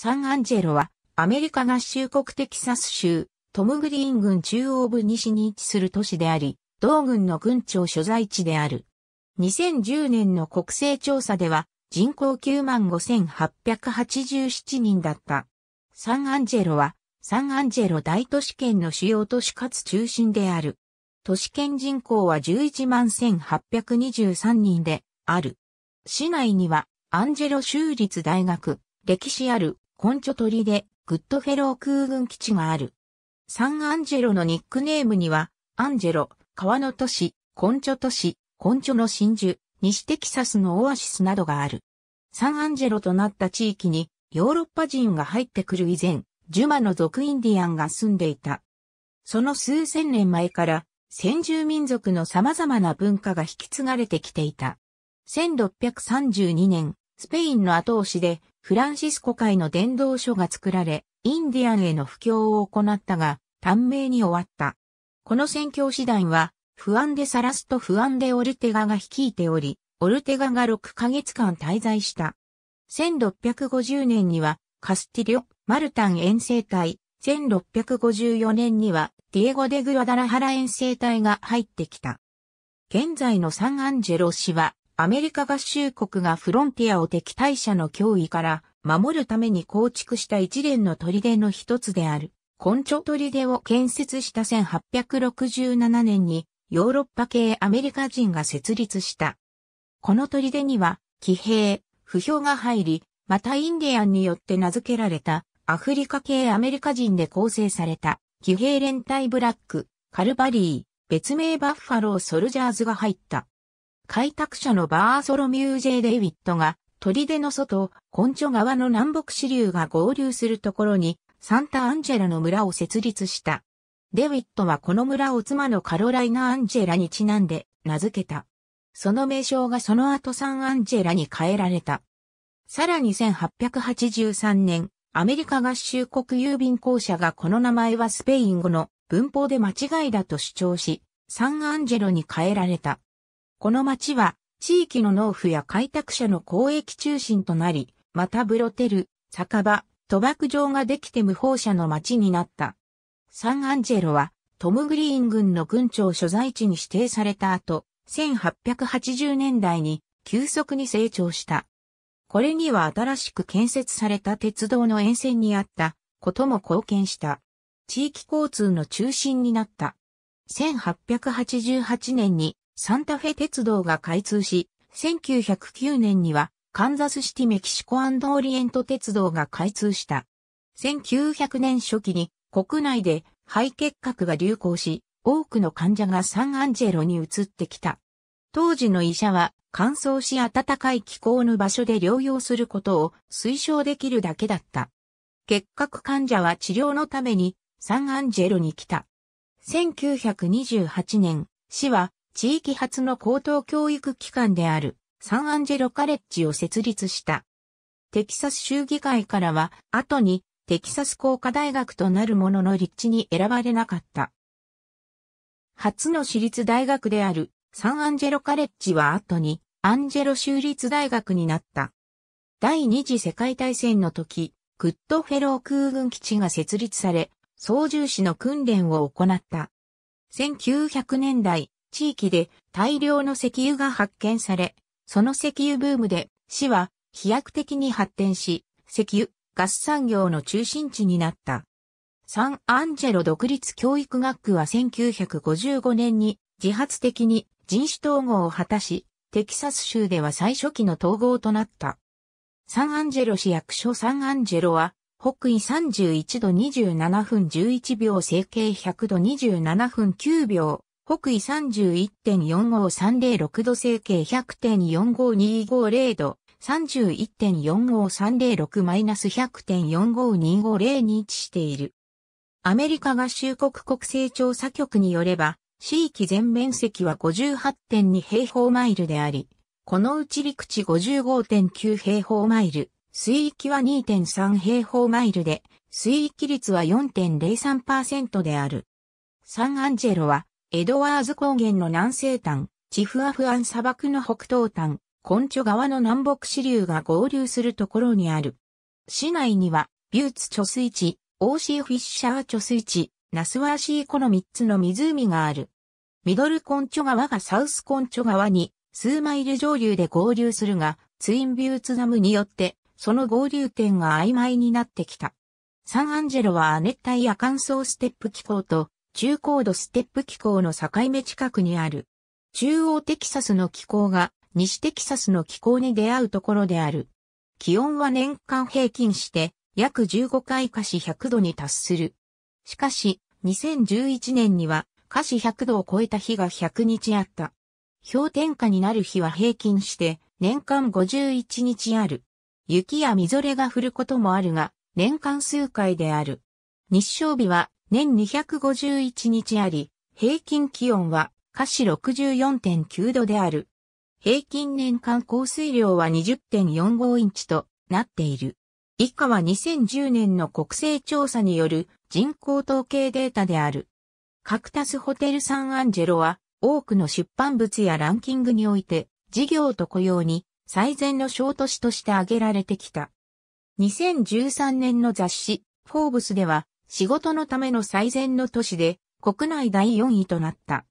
サンアンジェロは、アメリカ合衆国テキサス州、トムグリーン郡中央部西に位置する都市であり、同郡の郡庁所在地である。2010年の国勢調査では、人口95,887人だった。サンアンジェロは、サンアンジェロ大都市圏の主要都市かつ中心である。都市圏人口は111,823人である。市内には、アンジェロ州立大学、歴史あるコンチョトリで、グッドフェロー空軍基地がある。サンアンジェロのニックネームには、アンジェロ、川の都市、コンチョ都市、コンチョの真珠、西テキサスのオアシスなどがある。サンアンジェロとなった地域に、ヨーロッパ人が入ってくる以前、ジュマの族インディアンが住んでいた。その数千年前から、先住民族の様々な文化が引き継がれてきていた。1632年、スペインの後押しでフランシスコ会の伝道書が作られ、インディアンへの布教を行ったが、短命に終わった。この宣教師団は、不安でさらすと不安でオルテガが率いており、オルテガが6ヶ月間滞在した。1650年には、カスティリョ、マルタン遠征隊、1654年には、ディエゴ・デ・グラダラハラ遠征隊が入ってきた。現在のサンアンジェロ氏は、アメリカ合衆国がフロンティアを敵対者の脅威から守るために構築した一連の砦の一つである、コンチョ砦を建設した1867年にヨーロッパ系アメリカ人が設立した。この砦には、騎兵、不評が入り、またインディアンによって名付けられた、アフリカ系アメリカ人で構成された、騎兵連隊ブラック、カルバリー、別名バッファローソルジャーズが入った。開拓者のバーソロミュー・ジェイ・デイィットが、砦の外、コンチョ川の南北支流が合流するところに、サンタ・アンジェラの村を設立した。デウィットはこの村を妻のカロライナ・アンジェラにちなんで名付けた。その名称がその後サン・アンジェラに変えられた。さらに1883年、アメリカ合衆国郵便公社がこの名前はスペイン語の文法で間違いだと主張し、サン・アンジェロに変えられた。この町は地域の農夫や開拓者の交易中心となり、またブロテル、酒場、賭博場ができて無法者の町になった。サンアンジェロはトム・グリーン軍の軍庁所在地に指定された後、1880年代に急速に成長した。これには新しく建設された鉄道の沿線にあったことも貢献した。地域交通の中心になった。1888年にサンタフェ鉄道が開通し、1909年にはカンザスシティメキシコオリエント鉄道が開通した。1900年初期に国内で肺結核が流行し、多くの患者がサンアンジェロに移ってきた。当時の医者は乾燥し暖かい気候の場所で療養することを推奨できるだけだった。結核患者は治療のためにサンアンジェロに来た。1928年、市は地域初の高等教育機関であるサンアンジェロカレッジを設立した。テキサス州議会からは後にテキサス工科大学となるものの立地に選ばれなかった。初の私立大学であるサンアンジェロカレッジは後にアンジェロ州立大学になった。第二次世界大戦の時、グッドフェロー空軍基地が設立され、操縦士の訓練を行った。1900年代、地域で大量の石油が発見され、その石油ブームで市は飛躍的に発展し、石油、ガス産業の中心地になった。サンアンジェロ独立教育学区は1955年に自発的に人種統合を果たし、テキサス州では最初期の統合となった。サンアンジェロ市役所サンアンジェロは、北緯31度27分11秒、整形100度27分9秒、北緯31.45306度整形100.45250度、31.45306-100.45250に位置している。アメリカ合衆国国勢調査局によれば、地域全面積は58.2平方マイルであり、このうち陸地55.9平方マイル、水域は2.3平方マイルで、水域率は4.03%である。サンアンジェロはエドワーズ高原の南西端、チフアフアン砂漠の北東端、コンチョ川の南北支流が合流するところにある。市内には、ビューツ貯水池、オーシーフィッシャー貯水池、ナスワーシーコの3つの湖がある。ミドルコンチョ川がサウスコンチョ川に数マイル上流で合流するが、ツインビューツダムによって、その合流点が曖昧になってきた。サンアンジェロは亜熱帯夜乾燥ステップ気候と中高度ステップ気候の境目近くにある。中央テキサスの気候が西テキサスの気候に出会うところである。気温は年間平均して約15回下肢100度に達する。しかし、2011年には下肢100度を超えた日が100日あった。氷点下になる日は平均して年間51日ある。雪やみぞれが降ることもあるが、年間数回である。日照日は年251日あり、平均気温は華氏64.9度である。平均年間降水量は20.45インチとなっている。以下は2010年の国勢調査による人口統計データである。カクタスホテルサンアンジェロは多くの出版物やランキングにおいて事業と雇用に最善の小都市として挙げられてきた。2013年の雑誌フォーブスでは仕事のための最善の都市で、国内第4位となった。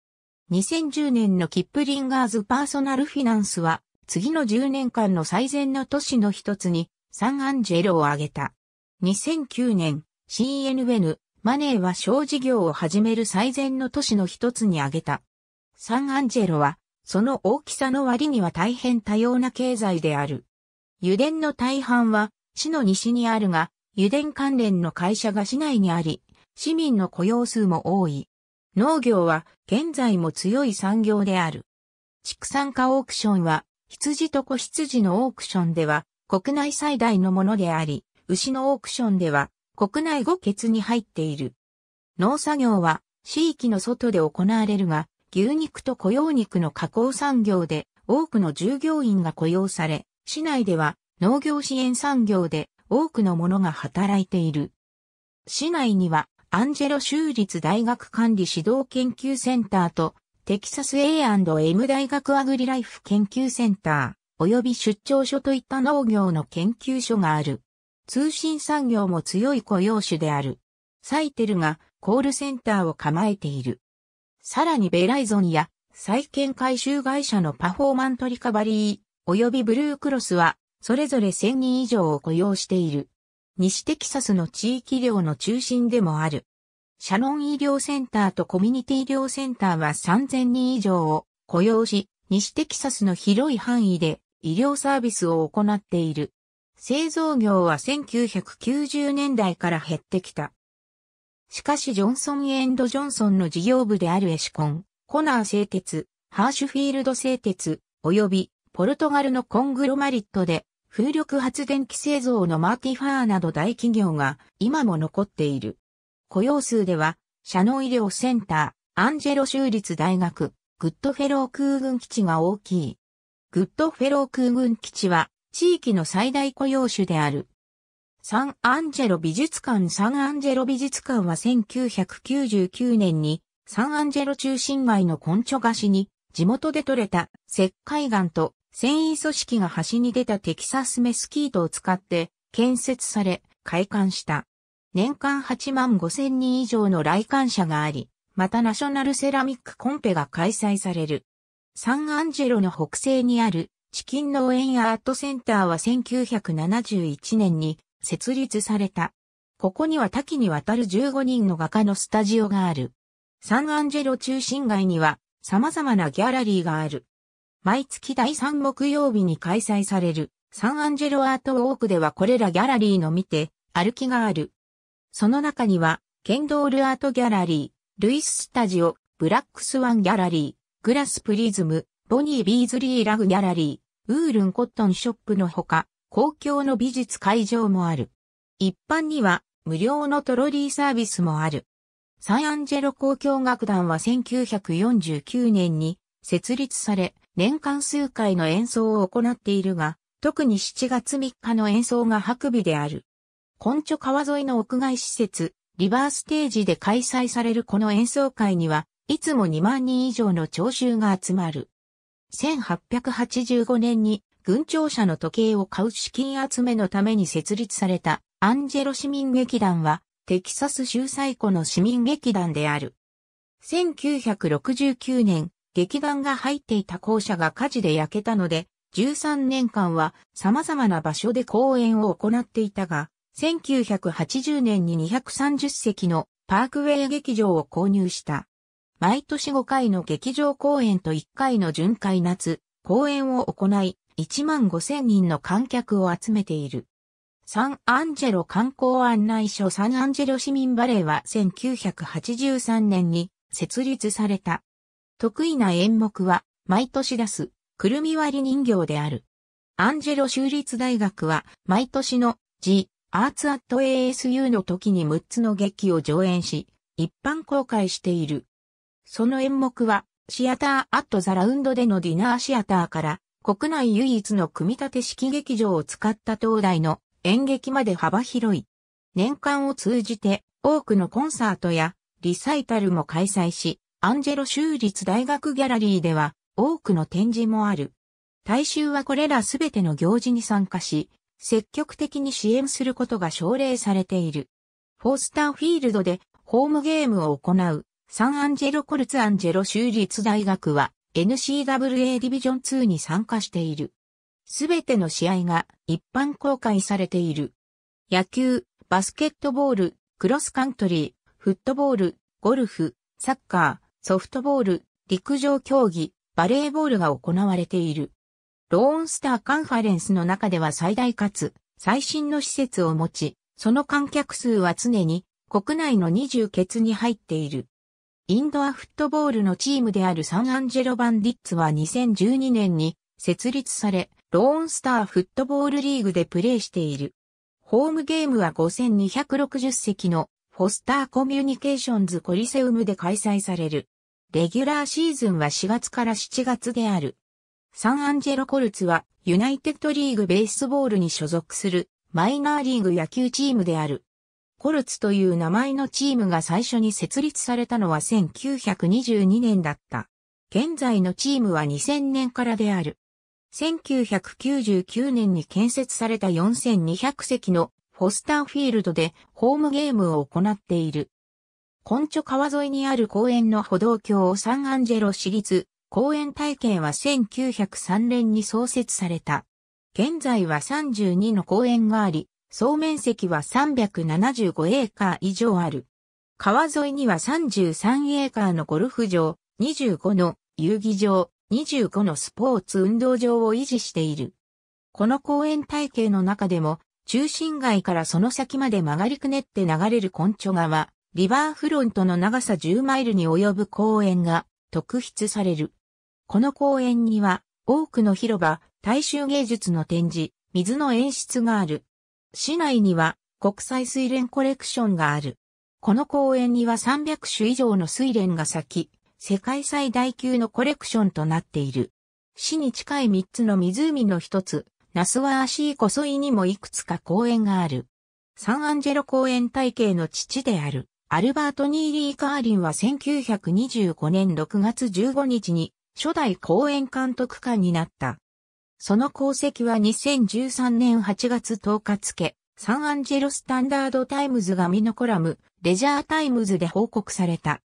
2010年のキップリンガーズパーソナルフィナンスは、次の10年間の最善の都市の一つに、サンアンジェロを挙げた。2009年、CNN マネーは小事業を始める最善の都市の一つに挙げた。サンアンジェロは、その大きさの割には大変多様な経済である。油田の大半は、市の西にあるが、油田関連の会社が市内にあり、市民の雇用数も多い。農業は現在も強い産業である。畜産化オークションは、羊と子羊のオークションでは、国内最大のものであり、牛のオークションでは、国内5欠に入っている。農作業は、地域の外で行われるが、牛肉と雇用肉の加工産業で、多くの従業員が雇用され、市内では農業支援産業で多くのものが働いている。市内にはアンジェロ州立大学管理指導研究センターとテキサス A&M 大学アグリライフ研究センター及び出張所といった農業の研究所がある。通信産業も強い雇用種である。サイテルがコールセンターを構えている。さらにベライゾンや債券回収会社のパフォーマントリカバリー及びブルークロスはそれぞれ1000人以上を雇用している。西テキサスの地域医療の中心でもある。シャノン医療センターとコミュニティ医療センターは3000人以上を雇用し、西テキサスの広い範囲で医療サービスを行っている。製造業は1990年代から減ってきた。しかしジョンソンエンド・ジョンソンの事業部であるエシコン、コナー製鉄、ハーシュフィールド製鉄、及びポルトガルのコングロマリットで風力発電機製造のマーティファーなど大企業が今も残っている。雇用数では、社能医療センター、アンジェロ州立大学、グッドフェロー空軍基地が大きい。グッドフェロー空軍基地は地域の最大雇用種である。サンアンジェロ美術館サンアンジェロ美術館は1999年にサンアンジェロ中心街のコンチョガシに地元で採れた石灰岩と繊維組織が端に出たテキサスメスキートを使って建設され、開館した。年間8万5千人以上の来館者があり、またナショナルセラミックコンペが開催される。サンアンジェロの北西にあるチキン農園アートセンターは1971年に設立された。ここには多岐にわたる15人の画家のスタジオがある。サンアンジェロ中心街には様々なギャラリーがある。毎月第3木曜日に開催されるサンアンジェロアートウォークではこれらギャラリーの見て歩きがある。その中には、ケンドールアートギャラリー、ルイススタジオ、ブラックスワンギャラリー、グラスプリズム、ボニー・ビーズリー・ラグギャラリー、ウールン・コットン・ショップのほか、公共の美術会場もある。一般には、無料のトロリーサービスもある。サンアンジェロ公共楽団は1949年に設立され、年間数回の演奏を行っているが、特に7月3日の演奏が白日である。根拠川沿いの屋外施設、リバーステージで開催されるこの演奏会には、いつも2万人以上の聴衆が集まる。1885年に、軍庁舎の時計を買う資金集めのために設立されたアンジェロ市民劇団は、テキサス州最古の市民劇団である。1969年、劇団が入っていた校舎が火事で焼けたので、13年間は様々な場所で公演を行っていたが、1980年に230席のパークウェイ劇場を購入した。毎年5回の劇場公演と1回の巡回夏、公演を行い、1万5 0人の観客を集めている。サンアンジェロ観光案内所サンアンジェロ市民バレーは1983年に設立された。得意な演目は、毎年出す、くるみ割り人形である。アンジェロ州立大学は、毎年の、G、アーツアット ASU の時に6つの劇を上演し、一般公開している。その演目は、シアターアットザラウンドでのディナーシアターから、国内唯一の組み立て式劇場を使った東大の演劇まで幅広い。年間を通じて多くのコンサートやリサイタルも開催し、アンジェロ州立大学ギャラリーでは多くの展示もある。大衆はこれらすべての行事に参加し、積極的に支援することが奨励されている。フォースターフィールドでホームゲームを行うサンアンジェロコルツアンジェロ州立大学は NCAA ディビジョン2に参加している。すべての試合が一般公開されている。野球、バスケットボール、クロスカントリー、フットボール、ゴルフ、サッカー、ソフトボール、陸上競技、バレーボールが行われている。ローンスターカンファレンスの中では最大かつ最新の施設を持ち、その観客数は常に国内の20ケツに入っている。インドアフットボールのチームであるサンアンジェロ・バンディッツは2012年に設立され、ローンスターフットボールリーグでプレーしている。ホームゲームは5260席のフォスターコミュニケーションズコリセウムで開催される。レギュラーシーズンは4月から7月である。サンアンジェロコルツはユナイテッドリーグベースボールに所属するマイナーリーグ野球チームである。コルツという名前のチームが最初に設立されたのは1922年だった。現在のチームは2000年からである。1999年に建設された4200席のフォスターフィールドでホームゲームを行っている。コンチョ川沿いにある公園の歩道橋をサンアンジェロ市立公園体系は1903年に創設された。現在は32の公園があり、総面積は375エーカー以上ある。川沿いには33エーカーのゴルフ場、25の遊技場、25のスポーツ運動場を維持している。この公園体系の中でも、中心街からその先まで曲がりくねって流れる根拠川、リバーフロントの長さ10マイルに及ぶ公園が特筆される。この公園には多くの広場、大衆芸術の展示、水の演出がある。市内には国際水蓮コレクションがある。この公園には300種以上の水蓮が咲き、世界最大級のコレクションとなっている。市に近い3つの湖の一つ、ナスワーシーコソイにもいくつか公園がある。サンアンジェロ公園体系の父である。アルバート・ニーリー・カーリンは1925年6月15日に初代公演監督官になった。その功績は2013年8月10日付、サンアンジェロ・スタンダード・タイムズ紙のコラム、レジャー・タイムズで報告された。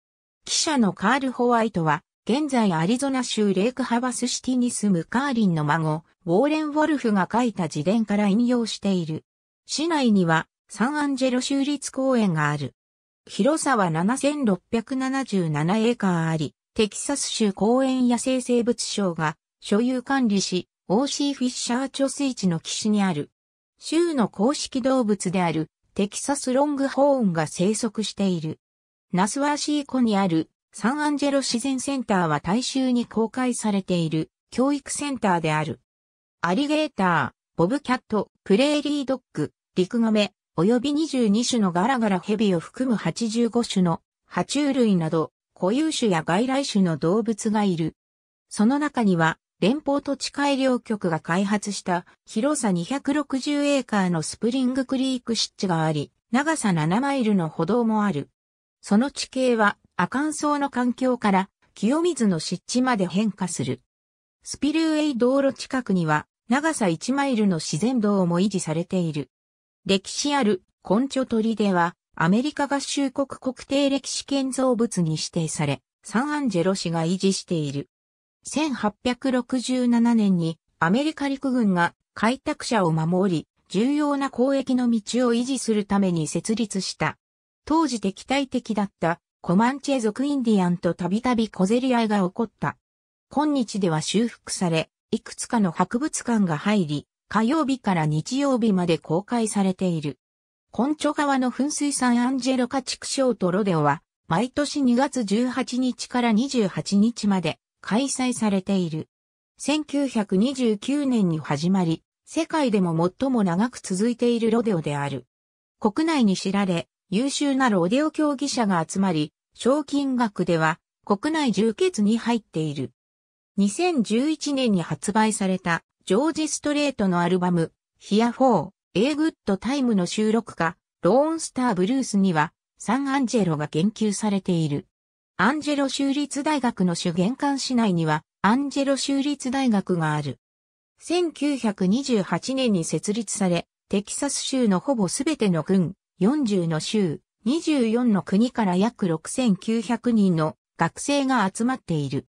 記者のカール・ホワイトは、現在アリゾナ州レイクハバスシティに住むカーリンの孫、ウォーレン・ウォルフが書いた自伝から引用している。市内にはサンアンジェロ州立公園がある。広さは7677エーカーあり、テキサス州公園野生生物省が所有管理し、オーシーフィッシャー貯水池の岸にある。州の公式動物であるテキサスロングホーンが生息している。ナスワーシー湖にあるサンアンジェロ自然センターは大衆に公開されている教育センターである。アリゲーター、ボブキャット、プレーリードッグ、リクガメ、及び22種のガラガラヘビを含む85種の爬虫類など固有種や外来種の動物がいる。その中には連邦土地改良局が開発した広さ260エーカーのスプリングクリーク湿地があり、長さ7マイルの歩道もある。その地形は亜寒層の環境から清水の湿地まで変化する。スピルウェイ道路近くには長さ1マイルの自然道も維持されている。歴史あるコンチョトリでは、アメリカ合衆国国定歴史建造物に指定され、サンアンジェロ市が維持している。1867年にアメリカ陸軍が開拓者を守り、重要な交易の道を維持するために設立した。当時敵対的だったコマンチェ族インディアンとたびたび小競り合いが起こった。今日では修復され、いくつかの博物館が入り、火曜日から日曜日まで公開されている。コンチョ川の噴水産アンジェロ家畜賞とロデオは、毎年2月18日から28日まで開催されている。1929年に始まり、世界でも最も長く続いているロデオである。国内に知られ、優秀なロデオ競技者が集まり、賞金額では国内充血に入っている。2011年に発売されたジョージ・ストレートのアルバム、Here ー、A Good Time の収録歌、ローンスター・ブルースには、サン・アンジェロが言及されている。アンジェロ州立大学の主玄関市内には、アンジェロ州立大学がある。1928年に設立され、テキサス州のほぼすべての郡、40の州、24の国から約6900人の学生が集まっている。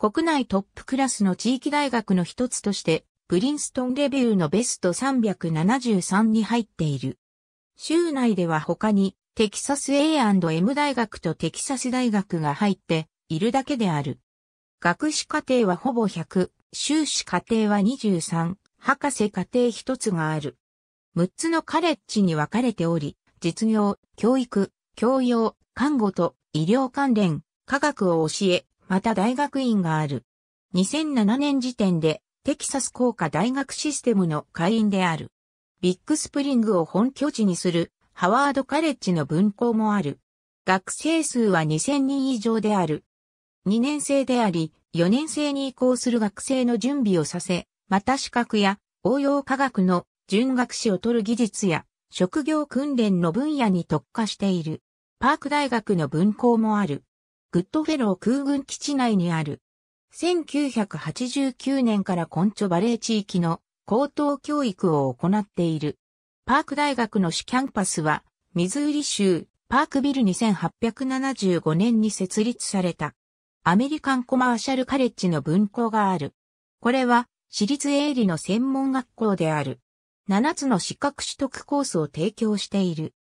国内トップクラスの地域大学の一つとして、プリンストンレビューのベスト373に入っている。州内では他に、テキサス A&M 大学とテキサス大学が入っているだけである。学士課程はほぼ100、修士課程は23、博士課程一つがある。6つのカレッジに分かれており、実業、教育、教養、看護と医療関連、科学を教え、また大学院がある。2007年時点でテキサス工科大学システムの会員である。ビッグスプリングを本拠地にするハワードカレッジの分校もある。学生数は2000人以上である。2年生であり、4年生に移行する学生の準備をさせ、また資格や応用科学の準学士を取る技術や職業訓練の分野に特化している。パーク大学の分校もある。グッドフェロー空軍基地内にある。1989年からコンチョバレー地域の高等教育を行っている。パーク大学の主キャンパスは、ミズーリ州、パークビル2875年に設立された。アメリカンコマーシャルカレッジの分校がある。これは、私立営利の専門学校である。7つの資格取得コースを提供している。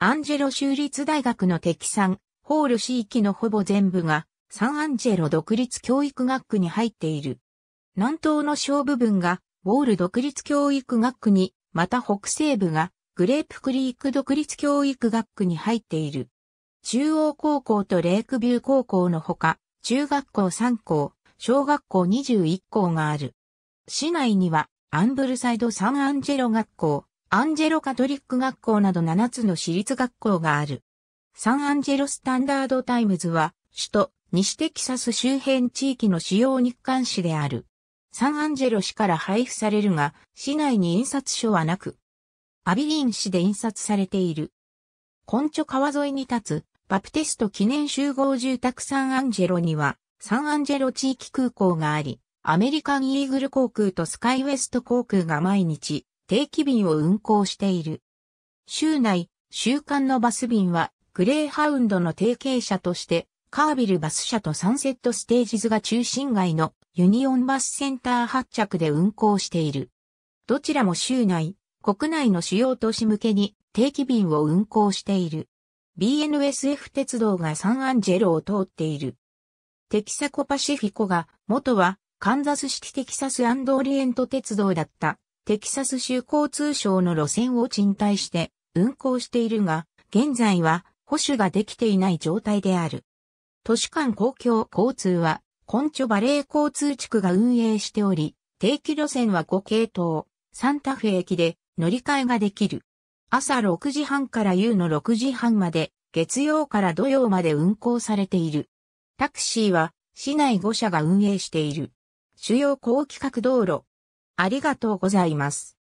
アンジェロ州立大学の敵産、ホール市域のほぼ全部がサンアンジェロ独立教育学区に入っている。南東の小部分がウォール独立教育学区に、また北西部がグレープクリーク独立教育学区に入っている。中央高校とレイクビュー高校のほか、中学校3校、小学校21校がある。市内にはアンブルサイドサンアンジェロ学校、アンジェロカトリック学校など7つの私立学校がある。サンアンジェロスタンダードタイムズは、首都、西テキサス周辺地域の主要日刊誌である。サンアンジェロ市から配布されるが、市内に印刷所はなく、アビリン市で印刷されている。コンチョ川沿いに立つ、バプテスト記念集合住宅サンアンジェロには、サンアンジェロ地域空港があり、アメリカンイーグル航空とスカイウェスト航空が毎日定期便を運航している。州内、週間のバス便はグレーハウンドの提携者として、カービルバス社とサンセットステージズが中心街のユニオンバスセンター発着で運行している。どちらも州内、国内の主要都市向けに定期便を運行している。BNSF 鉄道がサンアンジェロを通っている。テキサコパシフィコが元はカンザス式テテキサスオリエント鉄道だったテキサス州交通省の路線を賃貸して運行しているが、現在は保守ができていない状態である。都市間公共交通は、根拠バレー交通地区が運営しており、定期路線は5系統、サンタフェ駅で乗り換えができる。朝6時半から夕の6時半まで、月曜から土曜まで運行されている。タクシーは市内5社が運営している。主要高規格道路。ありがとうございます。